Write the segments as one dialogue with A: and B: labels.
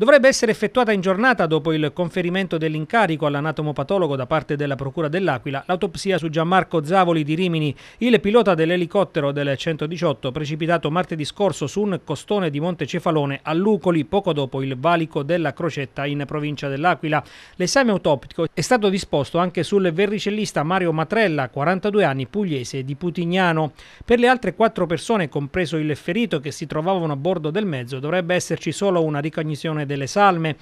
A: dovrebbe essere effettuata in giornata dopo il conferimento dell'incarico all'anatomopatologo da parte della Procura dell'Aquila, l'autopsia su Gianmarco Zavoli di Rimini, il pilota dell'elicottero del 118 precipitato martedì scorso su un costone di Monte Cefalone a Lucoli poco dopo il valico della Crocetta in provincia dell'Aquila. L'esame autoptico è stato disposto anche sul verricellista Mario Matrella, 42 anni, pugliese di Putignano. Per le altre quattro persone, compreso il ferito che si trovavano a bordo del mezzo, dovrebbe esserci solo una ricognizione delle salme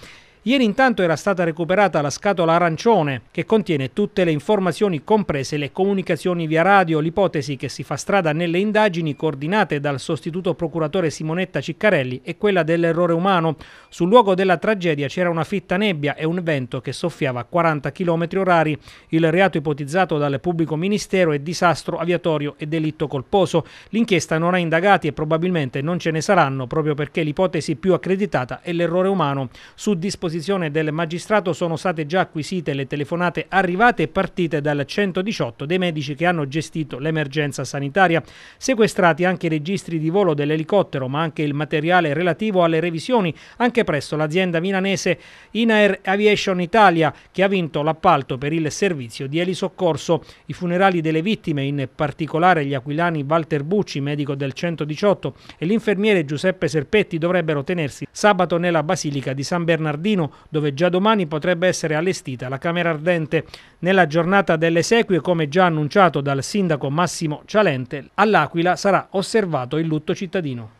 A: Ieri intanto era stata recuperata la scatola arancione che contiene tutte le informazioni comprese le comunicazioni via radio, l'ipotesi che si fa strada nelle indagini coordinate dal sostituto procuratore Simonetta Ciccarelli è quella dell'errore umano. Sul luogo della tragedia c'era una fitta nebbia e un vento che soffiava a 40 km orari. Il reato ipotizzato dal pubblico ministero è disastro aviatorio e delitto colposo. L'inchiesta non ha indagati e probabilmente non ce ne saranno proprio perché l'ipotesi più accreditata è l'errore umano su disposizione disposizione del magistrato sono state già acquisite le telefonate arrivate e partite dal 118 dei medici che hanno gestito l'emergenza sanitaria, sequestrati anche i registri di volo dell'elicottero, ma anche il materiale relativo alle revisioni, anche presso l'azienda milanese Inair Aviation Italia, che ha vinto l'appalto per il servizio di elisoccorso. I funerali delle vittime, in particolare gli aquilani Walter Bucci, medico del 118, e l'infermiere Giuseppe Serpetti dovrebbero tenersi sabato nella Basilica di San Bernardino dove già domani potrebbe essere allestita la Camera Ardente. Nella giornata delle sequie, come già annunciato dal sindaco Massimo Cialente, all'Aquila sarà osservato il lutto cittadino.